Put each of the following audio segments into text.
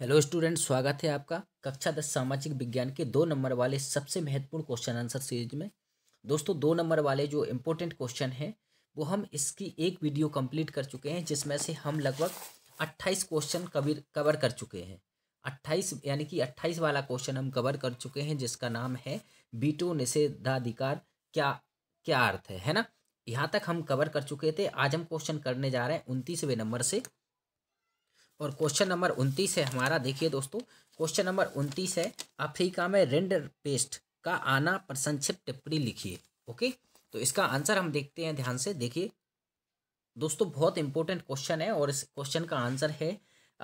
hello student स्वागत है आपका कक्षा दस सामाजिक विज्ञान के दो नंबर वाले सबसे महत्वपूर्ण क्वेश्चन आंसर सीरीज में दोस्तों दो नंबर वाले जो इम्पोर्टेंट क्वेश्चन हैं वो हम इसकी एक वीडियो कंप्लीट कर चुके हैं जिसमें से हम लगभग अट्ठाईस क्वेश्चन कवर कवर कर चुके हैं अट्ठाईस यानी कि अट्ठाईस वाला क्वेश्चन हम कवर कर चुके हैं जिसका नाम है बीटो निषेधाधिकार क्या क्या अर्थ है है ना यहाँ तक हम कवर कर चुके थे आज हम क्वेश्चन करने जा रहे हैं उनतीसवें नंबर से और क्वेश्चन नंबर उनतीस है हमारा देखिए दोस्तों क्वेश्चन नंबर उनतीस है अफ्रीका में रेंडर पेस्ट का आना पर संक्षिप्त टिप्पणी लिखिए ओके तो इसका आंसर हम देखते हैं ध्यान से देखिए दोस्तों बहुत इंपॉर्टेंट क्वेश्चन है और इस क्वेश्चन का आंसर है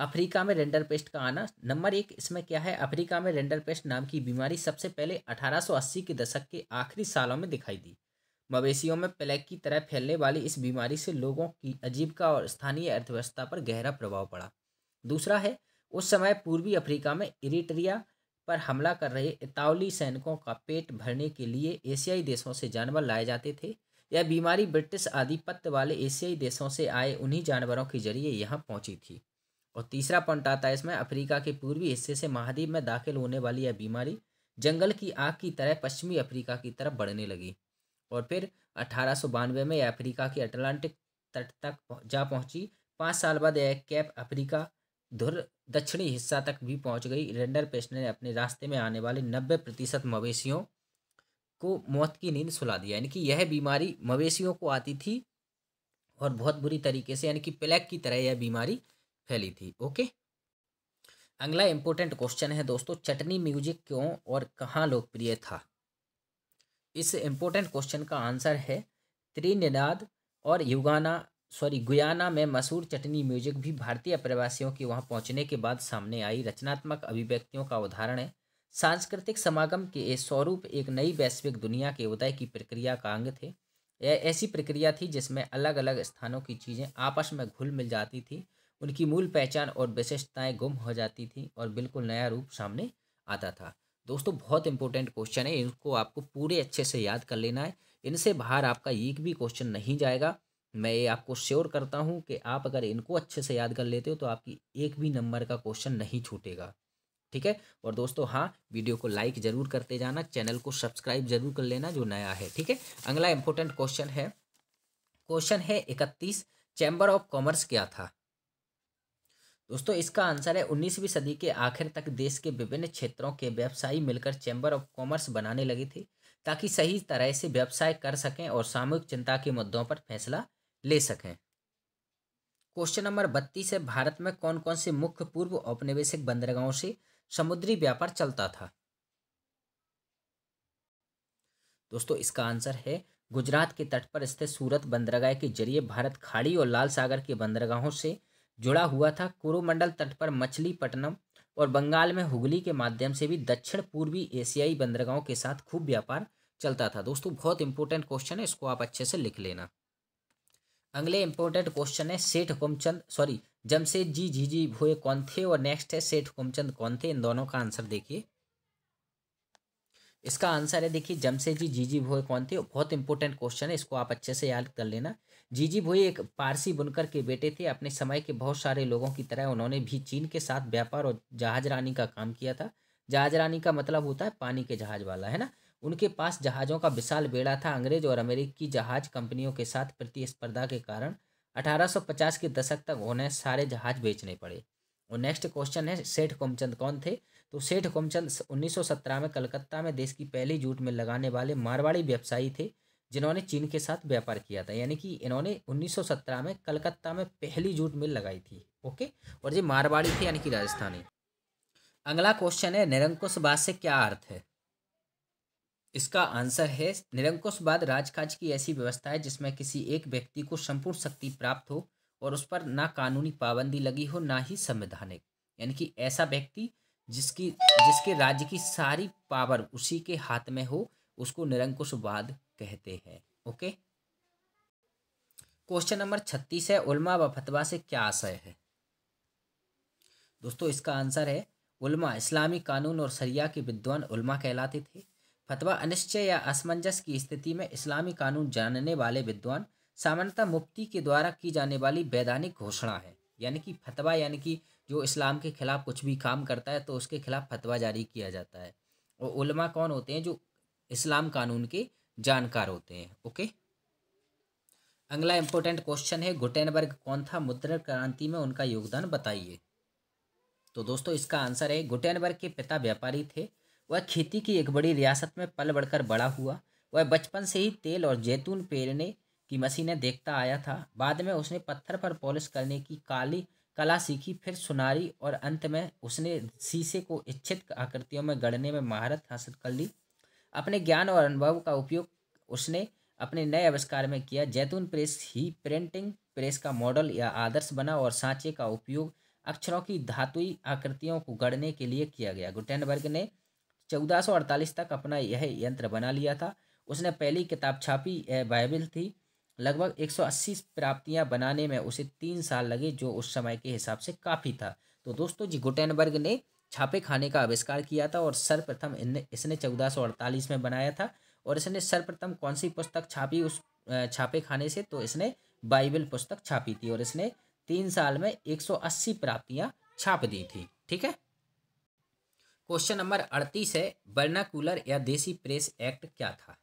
अफ्रीका में रेंडर पेस्ट का आना नंबर एक इसमें क्या है अफ्रीका में रेंडर पेस्ट नाम की बीमारी सबसे पहले 1880 के दशक के आखिरी सालों में दिखाई दी मवेशियों में प्लेग की तरह फैलने वाली इस बीमारी से लोगों की का और स्थानीय अर्थव्यवस्था पर गहरा प्रभाव पड़ा दूसरा है उस समय पूर्वी अफ्रीका में इरिट्रिया पर हमला कर रहे इतावली सैनिकों का पेट भरने के लिए एशियाई देशों से जानवर लाए जाते थे यह बीमारी ब्रिटिश आधिपत्य वाले एशियाई देशों से आए उन्हीं जानवरों के जरिए यहाँ पहुँची थी और तीसरा पॉइंट आता है इसमें अफ्रीका के पूर्वी हिस्से से महाद्वीप में दाखिल होने वाली यह बीमारी जंगल की आग की तरह पश्चिमी अफ्रीका की तरफ बढ़ने लगी और फिर अठारह में यह अफ्रीका के अटलांटिक तट तक जा पहुंची पाँच साल बाद यह कैप अफ्रीका धुर दक्षिणी हिस्सा तक भी पहुंच गई रेंडर पेस्ट ने अपने रास्ते में आने वाले नब्बे प्रतिशत मवेशियों को मौत की नींद सुला दिया यानी कि यह बीमारी मवेशियों को आती थी और बहुत बुरी तरीके से यानी कि प्लेग की तरह यह बीमारी फैली थी ओके अगला इंपॉर्टेंट क्वेश्चन है दोस्तों चटनी म्यूजिक क्यों और कहाँ लोकप्रिय था इस इम्पोर्टेंट क्वेश्चन का आंसर है त्रिनिनाद और युगाना सॉरी गुयाना में मशहूर चटनी म्यूजिक भी भारतीय प्रवासियों के वहां पहुंचने के बाद सामने आई रचनात्मक अभिव्यक्तियों का उदाहरण है सांस्कृतिक समागम के स्वरूप एक नई वैश्विक दुनिया के उदय की प्रक्रिया का अंग थे यह ऐसी प्रक्रिया थी जिसमें अलग अलग स्थानों की चीज़ें आपस में घुल मिल जाती थी उनकी मूल पहचान और विशिष्टताएँ गुम हो जाती थी और बिल्कुल नया रूप सामने आता था दोस्तों बहुत इंपॉर्टेंट क्वेश्चन है इनको आपको पूरे अच्छे से याद कर लेना है इनसे बाहर आपका एक भी क्वेश्चन नहीं जाएगा मैं आपको श्योर करता हूँ कि आप अगर इनको अच्छे से याद कर लेते हो तो आपकी एक भी नंबर का क्वेश्चन नहीं छूटेगा ठीक है और दोस्तों हाँ वीडियो को लाइक ज़रूर करते जाना चैनल को सब्सक्राइब जरूर कर लेना जो नया है ठीक है अगला इंपॉर्टेंट क्वेश्चन है क्वेश्चन है इकतीस चैम्बर ऑफ कॉमर्स क्या था दोस्तों इसका आंसर है उन्नीसवीं सदी के आखिर तक देश के विभिन्न क्षेत्रों के व्यवसायी मिलकर चैम्बर ऑफ कॉमर्स बनाने लगे थे ताकि सही तरह से व्यवसाय कर सकें और सामूहिक चिंता के मुद्दों पर फैसला ले सकें क्वेश्चन नंबर बत्तीस है भारत में कौन कौन से मुख्य पूर्व औपनिवेशिक बंदरगाहों से समुद्री व्यापार चलता था दोस्तों इसका आंसर है गुजरात के तट पर स्थित सूरत बंदरगाह के जरिए भारत खाड़ी और लाल सागर के बंदरगाहों से जुड़ा हुआ था कुरुमंडल तट पर मछलीपट्टनम और बंगाल में हुगली के माध्यम से भी दक्षिण पूर्वी एशियाई बंदरगाहों के साथ खूब व्यापार चलता था दोस्तों बहुत इंपॉर्टेंट क्वेश्चन है इसको आप अच्छे से लिख लेना अगले इंपॉर्टेंट क्वेश्चन है Seth Hukumchand sorry Jamshed ji Jeejeebhoy कौन थे और नेक्स्ट है सेठ हुकुमचंद कौन थे इन दोनों का आंसर देखिए इसका आंसर है देखिए जमशेद जी जी जी भोए कौन थे बहुत इंपॉर्टेंट क्वेश्चन है इसको आप अच्छे से याद कर लेना जी जी भोए एक पारसी बुनकर के बेटे थे अपने समय के बहुत सारे लोगों की तरह उन्होंने भी चीन के साथ व्यापार और जहाज रानी का काम किया था जहाज रानी का मतलब होता है पानी के जहाज वाला है ना उनके पास जहाज़ों का विशाल बेड़ा था अंग्रेज और अमेरिकी जहाज कंपनियों के साथ प्रतिस्पर्धा के कारण 1850 के दशक तक उन्हें सारे जहाज बेचने पड़े और नेक्स्ट क्वेश्चन है सेठ कोमचंद कौन थे तो सेठ कोमचंद 1917 में कलकत्ता में देश की पहली जूट में लगाने वाले मारवाड़ी व्यवसायी थे जिन्होंने चीन के साथ व्यापार किया था यानी कि इन्होंने 1917 में कलकत्ता में पहली जूट मिल लगाई थी ओके और ये मारवाड़ी थे यानी कि राजस्थानी अगला क्वेश्चन है निरंकुश बाद से क्या अर्थ है इसका आंसर है निरंकुशवाद राजकाज की ऐसी व्यवस्था है जिसमें किसी एक व्यक्ति को संपूर्ण शक्ति प्राप्त हो और उस पर ना कानूनी पाबंदी लगी हो ना ही संवैधानिक यानी कि ऐसा व्यक्ति जिसकी जिसके राज्य की सारी पावर उसी के हाथ में हो उसको निरंकुशवाद कहते हैं ओके क्वेश्चन नंबर छत्तीस है उल्मा व फतवा से क्या आशय है दोस्तों इसका आंसर है उल्मा इस्लामी कानून और सरिया के विद्वान उल्मा कहलाते थे फतवा अनिश्चय या असमंजस की स्थिति में इस्लामी कानून जानने वाले विद्वान सामान्यतः मुफ्ती के द्वारा की जाने वाली वैधानिक घोषणा है यानी कि फतवा यानी कि जो इस्लाम के खिलाफ कुछ भी काम करता है तो उसके खिलाफ फतवा जारी किया जाता है और उलमा कौन होते हैं जो इस्लाम कानून के जानकार होते हैं ओके अगला इंपॉर्टेंट क्वेश्चन है गुटेनबर्ग कौन था मुद्रण क्रांति में उनका योगदान बताइए तो दोस्तों इसका आंसर है गुटेनबर्ग के पिता व्यापारी थे वह खेती की एक बड़ी रियासत में पल बढ़कर बड़ा हुआ वह बचपन से ही तेल और जैतून पेरने की मशीनें देखता आया था बाद में उसने पत्थर पर पॉलिश करने की काली कला सीखी फिर सुनारी और अंत में उसने शीशे को इच्छित आकृतियों में गढ़ने में महारत हासिल कर ली अपने ज्ञान और अनुभव का उपयोग उसने अपने नए आविष्कार में किया जैतून प्रेस ही प्रिंटिंग प्रेस का मॉडल या आदर्श बना और सांचे का उपयोग अक्षरों की धातुई आकृतियों को गढ़ने के लिए किया गया गुटेनबर्ग ने 1448 तक अपना यह यंत्र बना लिया था उसने पहली किताब छापी यह बाइबल थी लगभग 180 प्राप्तियां बनाने में उसे तीन साल लगे जो उस समय के हिसाब से काफ़ी था तो दोस्तों जी गुटेनबर्ग ने छापे खाने का आविष्कार किया था और सर्वप्रथम इसने चौदह में बनाया था और इसने सर्वप्रथम कौन सी पुस्तक छापी उस छापे खाने से तो इसने बाइबल पुस्तक छापी थी और इसने तीन साल में 180 प्राप्तियां छाप दी थी ठीक है क्वेश्चन नंबर अड़तीस है वर्नाकुलर या देसी प्रेस एक्ट क्या था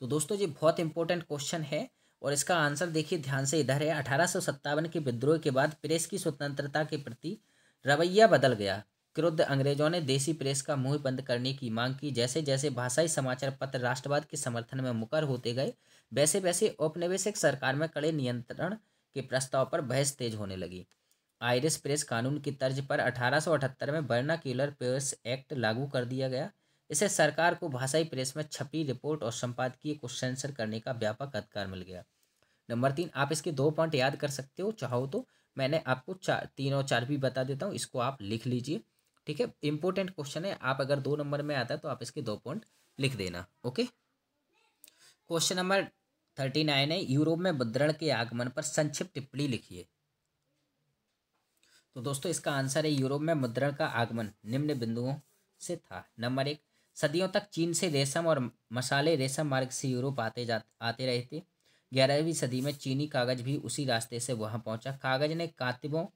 तो दोस्तों ये बहुत इंपॉर्टेंट क्वेश्चन है और इसका आंसर देखिए ध्यान से इधर है अठारह के विद्रोह के बाद प्रेस की स्वतंत्रता के प्रति रवैया बदल गया क्रुद्ध अंग्रेजों ने देसी प्रेस का मुंह बंद करने की मांग की जैसे जैसे भाषाई समाचार पत्र राष्ट्रवाद के समर्थन में मुकर होते गए वैसे वैसे औपनिवेशिक सरकार में कड़े नियंत्रण के प्रस्ताव पर बहस तेज होने लगी आयरिश प्रेस कानून की तर्ज पर 1878 में बर्ना क्यूलर प्रेस एक्ट लागू कर दिया गया इसे सरकार को भाषाई प्रेस में छपी रिपोर्ट और संपादकीय को सेंसर करने का व्यापक अधिकार मिल गया नंबर तीन आप इसके दो पॉइंट याद कर सकते हो चाहो तो मैंने आपको चार तीन और चार भी बता देता हूँ इसको आप लिख लीजिए ठीक है इंपॉर्टेंट क्वेश्चन है आप अगर दो नंबर में आता है तो आप इसके दो पॉइंट लिख देना okay question number thirty nine है यूरोप में मुद्रण के आगमन पर संक्षिप्त टिप्पणी लिखिए तो दोस्तों इसका आंसर है यूरोप में मुद्रण का आगमन निम्न बिंदुओं से था नंबर एक सदियों तक चीन से रेशम और मसाले रेशम मार्ग से यूरोप आते जा आते रहे थे ग्यारहवीं सदी में चीनी कागज भी उसी रास्ते से वहां पहुंचा कागज ने कातिबों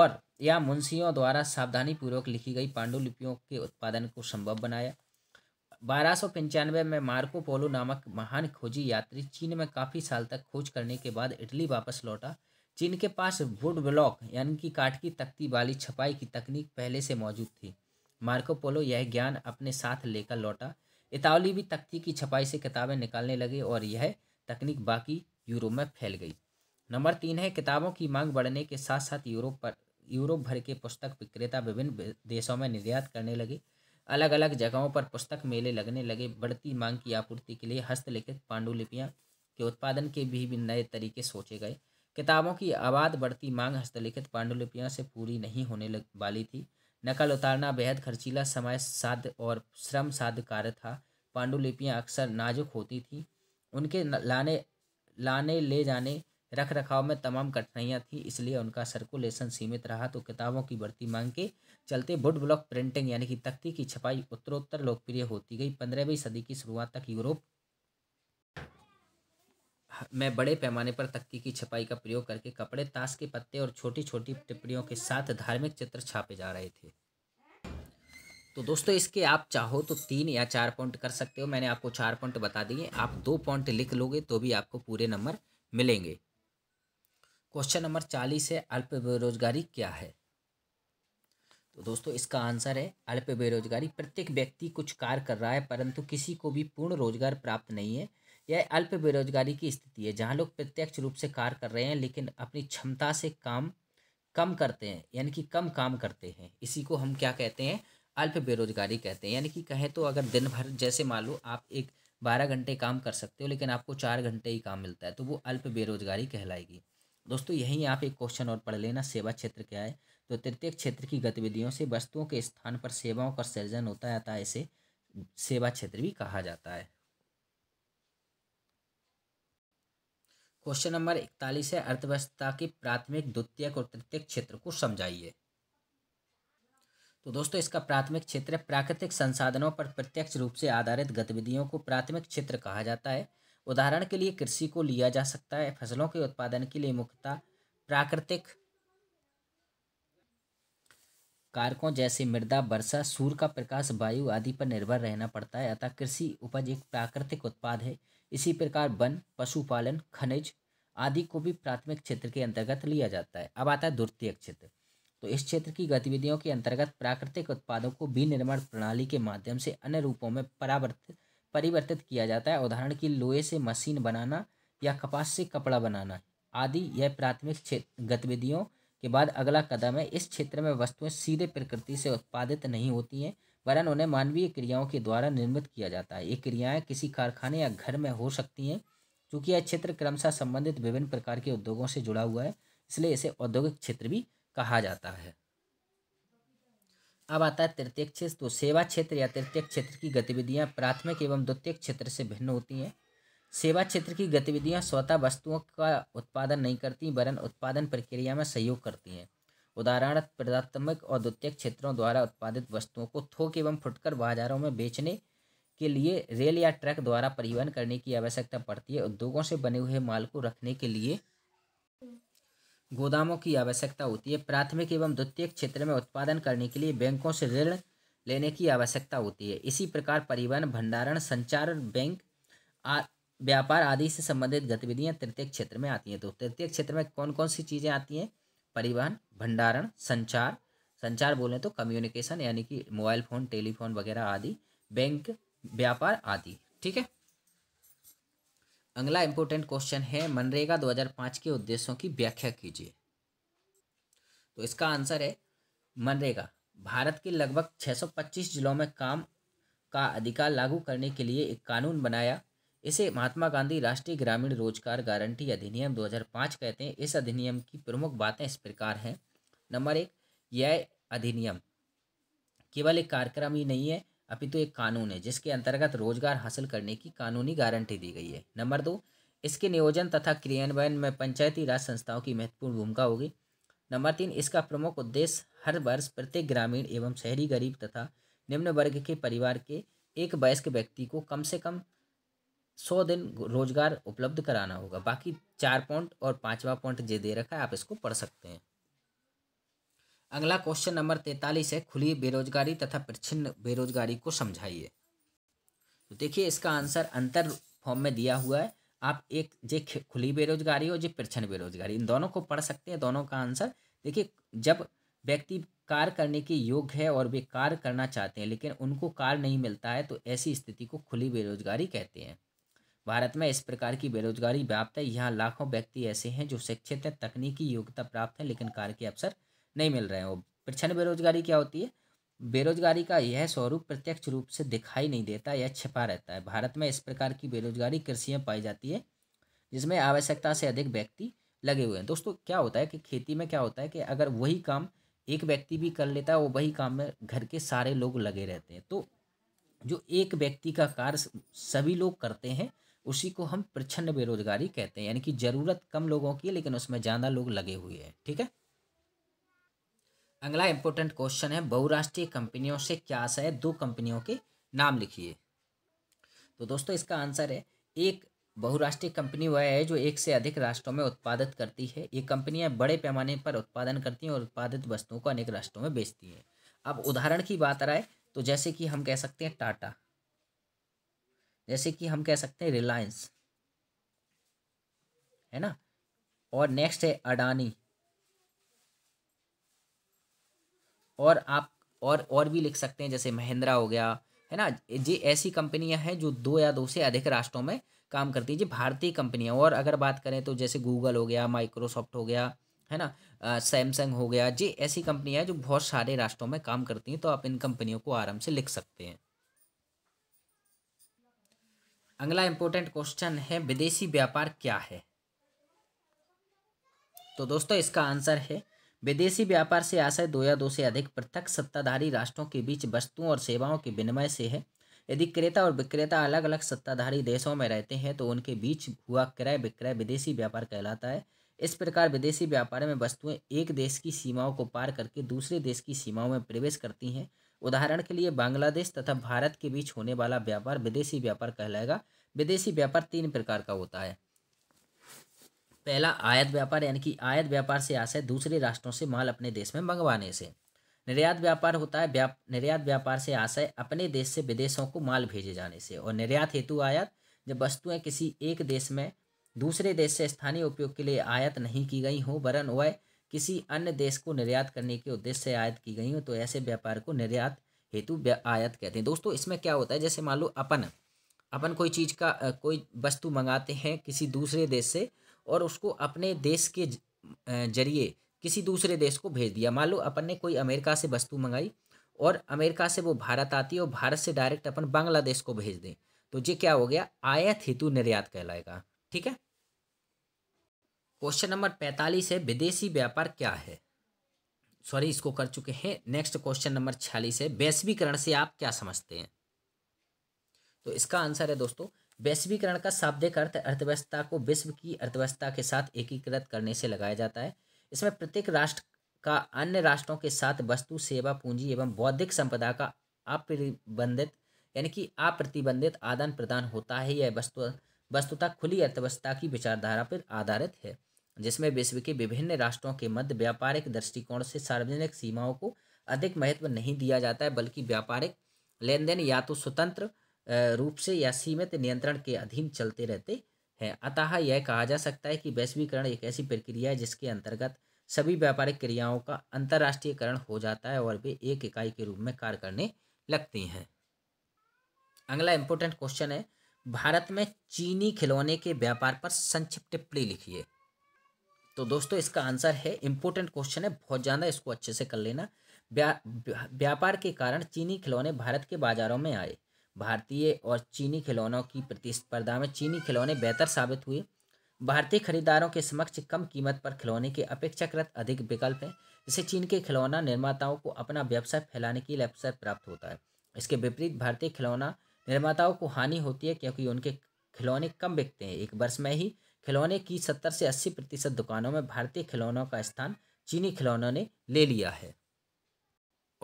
और या मुंशियों द्वारा सावधानीपूर्वक लिखी गई पांडुलिपियों के उत्पादन को संभव बनाया बारह सौ पंचानवे में मार्को पोलो नामक महान खोजी यात्री चीन में काफ़ी साल तक खोज करने के बाद इटली वापस लौटा चीन के पास वुड ब्लॉक यानी कि काट की तख्ती वाली छपाई की तकनीक पहले से मौजूद थी मार्कोपोलो यह ज्ञान अपने साथ लेकर लौटा इतावली भी तख्ती की छपाई से किताबें निकालने लगे और यह तकनीक बाकी यूरोप में फैल गई नंबर तीन है किताबों की मांग बढ़ने के साथ साथ यूरोप पर यूरोप भर के पुस्तक विक्रेता विभिन्न देशों में निर्यात करने लगे अलग अलग जगहों पर पुस्तक मेले लगने लगे बढ़ती मांग की आपूर्ति के लिए हस्तलिखित पांडुलिपियाँ के उत्पादन के भी नए तरीके सोचे गए किताबों की आबाद बढ़ती मांग हस्तलिखित पांडुलिपियों से पूरी नहीं होने लग वाली थी नकल उतारना बेहद खर्चीला समय साध और श्रम साध कार्य था पांडुलिपियाँ अक्सर नाजुक होती थीं उनके लाने लाने ले जाने रख रखाव में तमाम कठिनाइयाँ थीं इसलिए उनका सर्कुलेशन सीमित रहा तो किताबों की बढ़ती मांग के चलते वुड ब्लॉक प्रिंटिंग यानी कि तख्ती की छपाई उत्तरोत्तर लोकप्रिय होती गई पंद्रहवीं सदी की शुरुआत तक यूरोप मैं बड़े पैमाने पर तख्ती की छपाई का प्रयोग करके कपड़े ताश के पत्ते और छोटी छोटी टिप्पणियों के साथ धार्मिक चित्र छापे जा रहे थे तो दोस्तों इसके आप चाहो तो तीन या चार पॉइंट कर सकते हो मैंने आपको चार पॉइंट बता दिए आप दो पॉइंट लिख लोगे तो भी आपको पूरे नंबर मिलेंगे क्वेश्चन नंबर चालीस है अल्प बेरोजगारी क्या है तो दोस्तों इसका आंसर है अल्प बेरोजगारी प्रत्येक व्यक्ति कुछ कार्य कर रहा है परंतु किसी को भी पूर्ण रोजगार प्राप्त नहीं है यह अल्प बेरोजगारी की स्थिति है जहाँ लोग प्रत्यक्ष रूप से कार्य कर रहे हैं लेकिन अपनी क्षमता से काम कम करते हैं यानी कि कम काम करते हैं इसी को हम क्या कहते हैं अल्प बेरोजगारी कहते हैं यानी कि कहें तो अगर दिन भर जैसे मान लो आप एक बारह घंटे काम कर सकते हो लेकिन आपको चार घंटे ही काम मिलता है तो वो अल्प बेरोजगारी कहलाएगी दोस्तों यहीं आप एक क्वेश्चन और पढ़ लेना सेवा क्षेत्र क्या है तो तृतीय क्षेत्र की गतिविधियों से वस्तुओं के स्थान पर सेवाओं का सृजन होता है इसे सेवा क्षेत्र भी कहा जाता है क्वेश्चन नंबर इकतालीस है अर्थव्यवस्था के प्राथमिक द्वितीयक और तृतीय क्षेत्र को समझाइए तो दोस्तों इसका प्राथमिक क्षेत्र प्राकृतिक संसाधनों पर प्रत्यक्ष रूप से आधारित गतिविधियों को प्राथमिक क्षेत्र कहा जाता है उदाहरण के लिए कृषि को लिया जा सकता है फसलों के उत्पादन के लिए मुख्यतः प्राकृतिक कारकों जैसे मृदा वर्षा सूर्य का प्रकाश वायु आदि पर निर्भर रहना पड़ता है अतः कृषि उपज एक प्राकृतिक उत्पाद है इसी प्रकार वन पशुपालन खनिज आदि को भी प्राथमिक क्षेत्र के अंतर्गत लिया जाता है अब आता है द्वितीय क्षेत्र तो इस क्षेत्र की गतिविधियों के अंतर्गत प्राकृतिक उत्पादों को विनिर्माण प्रणाली के माध्यम से अन्य रूपों में परावर्तित परिवर्तित किया जाता है उदाहरण की लोहे से मशीन बनाना या कपास से कपड़ा बनाना आदि यह प्राथमिक क्षेत्र गतिविधियों के बाद अगला कदम है इस क्षेत्र में वस्तुएं सीधे प्रकृति से उत्पादित नहीं होती हैं वरन उन्हें मानवीय क्रियाओं के द्वारा निर्मित किया जाता है ये क्रियाएं किसी कारखाने या घर में हो सकती हैं चूँकि यह क्षेत्र क्रमशः संबंधित विभिन्न प्रकार के उद्योगों से जुड़ा हुआ है इसलिए इसे औद्योगिक क्षेत्र भी कहा जाता है अब आता है तृतीय क्षेत्र तो सेवा क्षेत्र या तृतीय क्षेत्र की गतिविधियाँ प्राथमिक एवं द्वितीय क्षेत्र से भिन्न होती हैं सेवा क्षेत्र की गतिविधियाँ स्वतः वस्तुओं का उत्पादन नहीं करती वरन उत्पादन प्रक्रिया में सहयोग करती हैं उदाहरण प्रदात्मक और द्वितीय क्षेत्रों द्वारा उत्पादित वस्तुओं को थोक एवं फुटकर बाजारों में बेचने के लिए रेल या ट्रक द्वारा परिवहन करने की आवश्यकता पड़ती है उद्योगों से बने हुए माल को रखने के लिए गोदामों की आवश्यकता होती है प्राथमिक एवं द्वितीय क्षेत्र में उत्पादन करने के लिए बैंकों से ऋण लेने की आवश्यकता होती है इसी प्रकार परिवहन भंडारण संचार बैंक आ, व्यापार आदि से संबंधित गतिविधियां तृतीय क्षेत्र में आती हैं तो तृतीय क्षेत्र में कौन कौन सी चीज़ें आती हैं परिवहन भंडारण संचार संचार बोलें तो कम्युनिकेशन यानी कि मोबाइल फ़ोन टेलीफोन वगैरह आदि बैंक व्यापार आदि ठीक है अगला इंपॉर्टेंट क्वेश्चन है मनरेगा 2005 के उद्देश्यों की व्याख्या कीजिए तो इसका आंसर है मनरेगा भारत के लगभग 625 जिलों में काम का अधिकार लागू करने के लिए एक कानून बनाया इसे महात्मा गांधी राष्ट्रीय ग्रामीण रोजगार गारंटी अधिनियम 2005 कहते हैं इस अधिनियम की प्रमुख बातें इस प्रकार हैं नंबर एक यह अधिनियम केवल एक कार्यक्रम ही नहीं है अपितु तो एक कानून है जिसके अंतर्गत रोजगार हासिल करने की कानूनी गारंटी दी गई है नंबर दो इसके नियोजन तथा क्रियान्वयन में पंचायती राज संस्थाओं की महत्वपूर्ण भूमिका होगी नंबर तीन इसका प्रमुख उद्देश्य हर वर्ष प्रत्येक ग्रामीण एवं शहरी गरीब तथा निम्न वर्ग के परिवार के एक वयस्क व्यक्ति को कम से कम सौ दिन रोजगार उपलब्ध कराना होगा बाकी चार पॉइंट और पांचवा पॉइंट जे दे रखा है आप इसको पढ़ सकते हैं अगला क्वेश्चन नंबर तैतालीस है खुली बेरोजगारी तथा प्रच्छिन्न बेरोजगारी को समझाइए तो देखिए इसका आंसर अंतर फॉर्म में दिया हुआ है आप एक जे खुली बेरोजगारी और जे प्रच्छन्न बेरोजगारी इन दोनों को पढ़ सकते हैं दोनों का आंसर देखिए जब व्यक्ति कार्य करने के योग्य है और वे कार्य करना चाहते हैं लेकिन उनको कार्य नहीं मिलता है तो ऐसी स्थिति को खुली बेरोजगारी कहते हैं भारत में इस प्रकार की बेरोजगारी व्याप्त है यहाँ लाखों व्यक्ति ऐसे हैं जो शिक्षित हैं तकनीकी योग्यता प्राप्त है लेकिन कार्य के अवसर नहीं मिल रहे हैं प्रचंड बेरोजगारी क्या होती है बेरोजगारी का यह स्वरूप प्रत्यक्ष रूप से दिखाई नहीं देता या छिपा रहता है भारत में इस प्रकार की बेरोजगारी कृषि में पाई जाती है जिसमें आवश्यकता से अधिक व्यक्ति लगे हुए हैं दोस्तों क्या होता है कि खेती में क्या होता है कि अगर वही काम एक व्यक्ति भी कर लेता है वो वही काम में घर के सारे लोग लगे रहते हैं तो जो एक व्यक्ति का कार्य सभी लोग करते हैं उसी को हम प्रचंड बेरोजगारी कहते हैं यानी कि ज़रूरत कम लोगों की लेकिन उसमें ज़्यादा लोग लगे हुए हैं ठीक है अगला इंपॉर्टेंट क्वेश्चन है बहुराष्ट्रीय कंपनियों से क्या आशा है दो कंपनियों के नाम लिखिए तो दोस्तों इसका आंसर है एक बहुराष्ट्रीय कंपनी वह है जो एक से अधिक राष्ट्रों में उत्पादित करती है ये कंपनियां बड़े पैमाने पर उत्पादन करती हैं और उत्पादित वस्तुओं को अनेक राष्ट्रों में बेचती हैं अब उदाहरण की बात आए तो जैसे कि हम कह सकते हैं टाटा जैसे कि हम कह सकते हैं रिलायंस है ना और नेक्स्ट है अडानी और आप और और भी लिख सकते हैं जैसे महिंद्रा हो गया है ना जी ऐसी कंपनियां हैं जो दो या दो से अधिक राष्ट्रों में काम करती है जी भारतीय कंपनियां और अगर बात करें तो जैसे गूगल हो गया माइक्रोसॉफ्ट हो गया है ना सैमसंग हो गया जी ऐसी कंपनियां हैं जो बहुत सारे राष्ट्रों में काम करती हैं तो आप इन कंपनियों को आराम से लिख सकते हैं अगला इंपॉर्टेंट क्वेश्चन है विदेशी व्यापार क्या है तो दोस्तों इसका आंसर है विदेशी व्यापार से आशय दो या दो से अधिक पृथक सत्ताधारी राष्ट्रों के बीच वस्तुओं और सेवाओं के विनिमय से है यदि क्रेता और विक्रेता अलग अलग सत्ताधारी देशों में रहते हैं तो उनके बीच हुआ क्रय विक्रय विदेशी व्यापार कहलाता है इस प्रकार विदेशी व्यापार में वस्तुएं एक देश की सीमाओं को पार करके दूसरे देश की सीमाओं में प्रवेश करती हैं उदाहरण के लिए बांग्लादेश तथा भारत के बीच होने वाला व्यापार विदेशी व्यापार कहलाएगा विदेशी व्यापार तीन प्रकार का होता है पहला आयात व्यापार यानी कि आयात व्यापार से आशय दूसरे राष्ट्रों से माल अपने देश में मंगवाने से निर्यात व्यापार होता है व्याप निर्यात व्यापार से आशय अपने देश से विदेशों को माल भेजे जाने से और निर्यात हेतु आयात जब वस्तुएं किसी एक देश में दूसरे देश से स्थानीय उपयोग के लिए आयात नहीं की गई हों वरन वह किसी अन्य देश को निर्यात करने के उद्देश्य से आयात की गई हो तो ऐसे व्यापार को निर्यात हेतु आयात कहते हैं दोस्तों इसमें क्या होता है जैसे मान लो अपन अपन कोई चीज़ का कोई वस्तु मंगाते हैं किसी दूसरे देश से और उसको अपने देश के जरिए किसी दूसरे देश को भेज दिया मान लो अपन ने कोई अमेरिका से वस्तु मंगाई और अमेरिका से वो भारत आती है और भारत से डायरेक्ट अपन बांग्लादेश को भेज दें तो ये क्या हो गया आयात हेतु निर्यात कहलाएगा ठीक है क्वेश्चन नंबर पैंतालीस है विदेशी व्यापार क्या है सॉरी इसको कर चुके हैं नेक्स्ट क्वेश्चन नंबर छियालीस है वैश्वीकरण से आप क्या समझते हैं तो इसका आंसर है दोस्तों वैश्वीकरण का शाब्दिक अर्थ अर्थव्यवस्था को विश्व की अर्थव्यवस्था के साथ एकीकृत करने से लगाया जाता है इसमें प्रत्येक राष्ट्र का अन्य राष्ट्रों के साथ वस्तु सेवा पूंजी एवं बौद्धिक संपदा का अप्रतिबंधित यानी कि अप्रतिबंधित आदान प्रदान होता है यह वस्तु वस्तुता खुली अर्थव्यवस्था की विचारधारा पर आधारित है जिसमें विश्व के विभिन्न राष्ट्रों के मध्य व्यापारिक दृष्टिकोण से सार्वजनिक सीमाओं को अधिक महत्व नहीं दिया जाता है बल्कि व्यापारिक लेन देन या तो स्वतंत्र रूप से या सीमित नियंत्रण के अधीन चलते रहते हैं अतः यह कहा जा सकता है कि वैश्वीकरण एक ऐसी प्रक्रिया है जिसके अंतर्गत सभी व्यापारिक क्रियाओं का अंतर्राष्ट्रीयकरण हो जाता है और वे एक इकाई के रूप में कार्य करने लगती हैं अगला इंपॉर्टेंट क्वेश्चन है भारत में चीनी खिलौने के व्यापार पर संक्षिप्त टिप्पणी लिखिए तो दोस्तों इसका आंसर है इंपॉर्टेंट क्वेश्चन है बहुत ज़्यादा इसको अच्छे से कर लेना व्यापार के कारण चीनी खिलौने भारत के बाजारों में आए भारतीय और चीनी खिलौनों की प्रतिस्पर्धा में चीनी खिलौने बेहतर साबित हुए भारतीय खरीदारों के समक्ष कम कीमत पर खिलौने के अपेक्षाकृत अधिक विकल्प हैं जिससे चीन के खिलौना निर्माताओं को अपना व्यवसाय फैलाने के लिए अवसर प्राप्त होता है इसके विपरीत भारतीय खिलौना निर्माताओं को हानि होती है क्योंकि उनके खिलौने कम बिकते हैं एक वर्ष में ही खिलौने की सत्तर से अस्सी प्रतिशत दुकानों में भारतीय खिलौनों का स्थान चीनी खिलौनों ने ले लिया है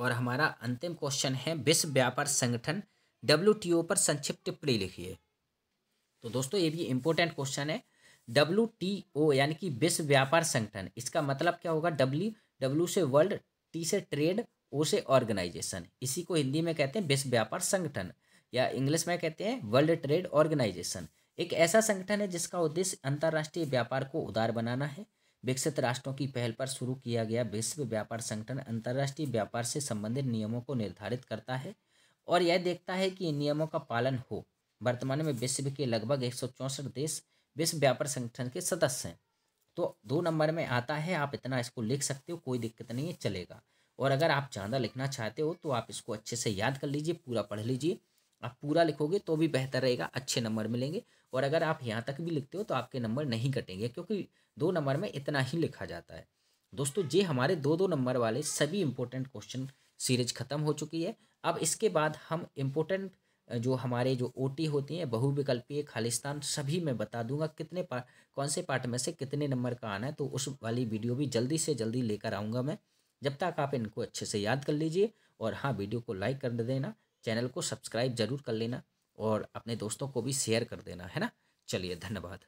और हमारा अंतिम क्वेश्चन है विश्व व्यापार संगठन डब्ल्यू पर संक्षिप्त टिप्पणी लिखिए तो दोस्तों ये भी इम्पोर्टेंट क्वेश्चन है डब्ल्यू टी ओ यानी कि विश्व व्यापार संगठन इसका मतलब क्या होगा डब्ल्यू डब्ल्यू से वर्ल्ड टी से ट्रेड ओ से ऑर्गेनाइजेशन इसी को हिंदी में कहते हैं विश्व व्यापार संगठन या इंग्लिश में कहते हैं वर्ल्ड ट्रेड ऑर्गेनाइजेशन एक ऐसा संगठन है जिसका उद्देश्य अंतर्राष्ट्रीय व्यापार को उदार बनाना है विकसित राष्ट्रों की पहल पर शुरू किया गया विश्व व्यापार संगठन अंतर्राष्ट्रीय व्यापार से संबंधित नियमों को निर्धारित करता है और यह देखता है कि इन नियमों का पालन हो वर्तमान में विश्व के लगभग एक देश विश्व व्यापार संगठन के सदस्य हैं तो दो नंबर में आता है आप इतना इसको लिख सकते हो कोई दिक्कत नहीं है चलेगा और अगर आप ज़्यादा लिखना चाहते हो तो आप इसको अच्छे से याद कर लीजिए पूरा पढ़ लीजिए आप पूरा लिखोगे तो भी बेहतर रहेगा अच्छे नंबर मिलेंगे और अगर आप यहाँ तक भी लिखते हो तो आपके नंबर नहीं कटेंगे क्योंकि दो नंबर में इतना ही लिखा जाता है दोस्तों ये हमारे दो दो नंबर वाले सभी इम्पोर्टेंट क्वेश्चन सीरीज ख़त्म हो चुकी है अब इसके बाद हम इम्पोर्टेंट जो हमारे जो टी होती हैं बहुविकल्पीय खालिस्तान सभी मैं बता दूंगा कितने पार्ट कौन से पार्ट में से कितने नंबर का आना है तो उस वाली वीडियो भी जल्दी से जल्दी लेकर आऊँगा मैं जब तक आप इनको अच्छे से याद कर लीजिए और हाँ वीडियो को लाइक कर देना चैनल को सब्सक्राइब जरूर कर लेना और अपने दोस्तों को भी शेयर कर देना है ना चलिए धन्यवाद